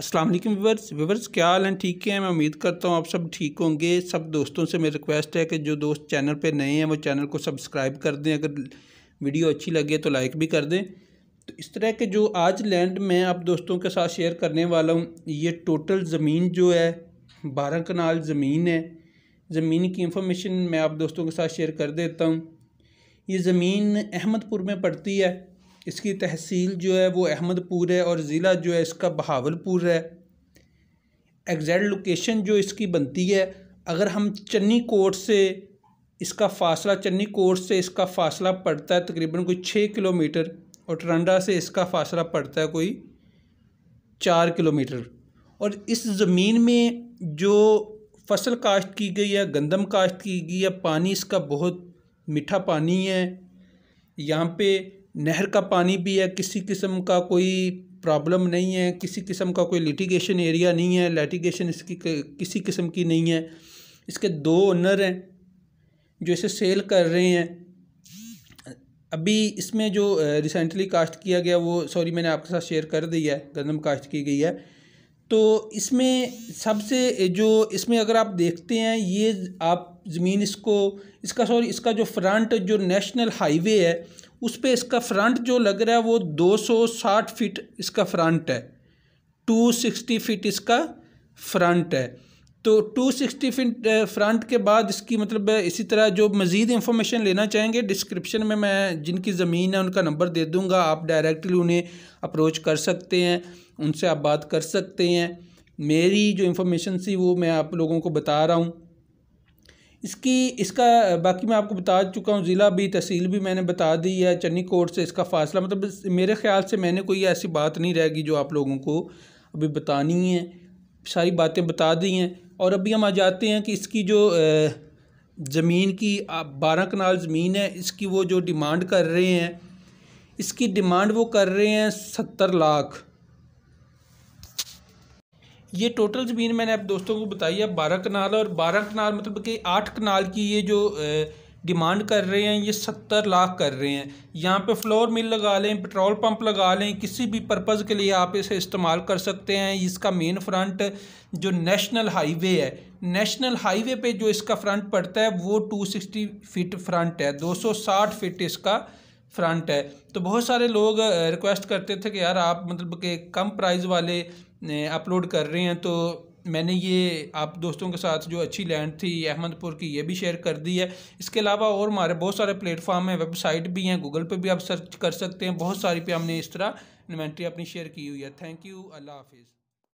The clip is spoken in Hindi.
अस्सलाम वालेकुम व्यूवर्स व्यूवर्स क्या हाल हैं ठीक है मैं उम्मीद करता हूँ आप सब ठीक होंगे सब दोस्तों से मेरी रिक्वेस्ट है कि जो दोस्त चैनल पे नए हैं वो चैनल को सब्सक्राइब कर दें अगर वीडियो अच्छी लगे तो लाइक भी कर दें तो इस तरह के जो आज लैंड मैं आप दोस्तों के साथ शेयर करने वाला हूँ ये टोटल ज़मीन जो है बारह कनाल ज़मीन है ज़मीन की इंफॉर्मेशन मैं आप दोस्तों के साथ शेयर कर देता हूँ ये ज़मीन अहमदपुर में पड़ती है इसकी तहसील जो है वो अहमदपुर है और ज़िला जो है इसका बहावलपुर है एग्जैक्ट लोकेशन जो इसकी बनती है अगर हम चन्नी कोट से इसका फासला चन्नी कोट से इसका फासला पड़ता है तकरीबन कोई छः किलोमीटर और टरंडा से इसका फासला पड़ता है कोई चार किलोमीटर और इस ज़मीन में जो फसल काश्त की गई है गंदम काश्त की गई है पानी इसका बहुत मीठा पानी है यहाँ पे नहर का पानी भी है किसी किस्म का कोई प्रॉब्लम नहीं है किसी किस्म का कोई लिटिगेशन एरिया नहीं है लिटिगेशन इसकी किसी किस्म की नहीं है इसके दो ओनर हैं जो इसे सेल कर रहे हैं अभी इसमें जो रिसेंटली कास्ट किया गया वो सॉरी मैंने आपके साथ शेयर कर दिया है गंदम कास्ट की गई है तो इसमें सबसे जो इसमें अगर आप देखते हैं ये आप ज़मीन इसको इसका सॉरी इसका जो फ्रंट जो नेशनल हाईवे है उस पर इसका फ्रंट जो लग रहा है वो 260 फीट इसका फ्रंट है 260 फीट इसका फ्रंट है तो 260 फीट फ्रंट के बाद इसकी मतलब इसी तरह जो मज़ीद इंफॉर्मेशन लेना चाहेंगे डिस्क्रिप्शन में मैं जिनकी ज़मीन है उनका नंबर दे दूँगा आप डायरेक्टली उन्हें अप्रोच कर सकते हैं उनसे आप बात कर सकते हैं मेरी जो इन्फॉर्मेशन थी वो मैं आप लोगों को बता रहा हूँ इसकी इसका बाकी मैं आपको बता चुका हूँ ज़िला भी तहसील भी मैंने बता दी है चन्नी कोट से इसका फासला मतलब मेरे ख्याल से मैंने कोई ऐसी बात नहीं रहेगी जो आप लोगों को अभी बतानी है सारी बातें बता दी हैं और अभी हम आ जाते हैं कि इसकी जो ज़मीन की बारह कनाल ज़मीन है इसकी वो जो डिमांड कर रहे हैं इसकी डिमांड वो कर रहे हैं सत्तर लाख ये टोटल ज़मीन मैंने आप दोस्तों को बताई है बारह कनाल और बारह कनाल मतलब कि आठ कनाल की ये जो डिमांड कर रहे हैं ये सत्तर लाख कर रहे हैं यहाँ पे फ्लोर मिल लगा लें पेट्रोल पंप लगा लें किसी भी पर्पज़ के लिए आप इसे इस्तेमाल कर सकते हैं इसका मेन फ्रंट जो नेशनल हाईवे है नेशनल हाईवे पे जो इसका फ्रंट पड़ता है वो 260 फीट फ्रंट है 260 फीट इसका फ्रंट है तो बहुत सारे लोग रिक्वेस्ट करते थे कि यार आप मतलब के कम प्राइस वाले अपलोड कर रहे हैं तो मैंने ये आप दोस्तों के साथ जो अच्छी लैंड थी अहमदपुर की ये भी शेयर कर दी है इसके अलावा और हमारे बहुत सारे प्लेटफॉर्म हैं वेबसाइट भी हैं गूगल पे भी आप सर्च कर सकते हैं बहुत सारी पे हमने इस तरह इन्वेंट्री अपनी शेयर की हुई है थैंक यू अल्लाह हाफिज़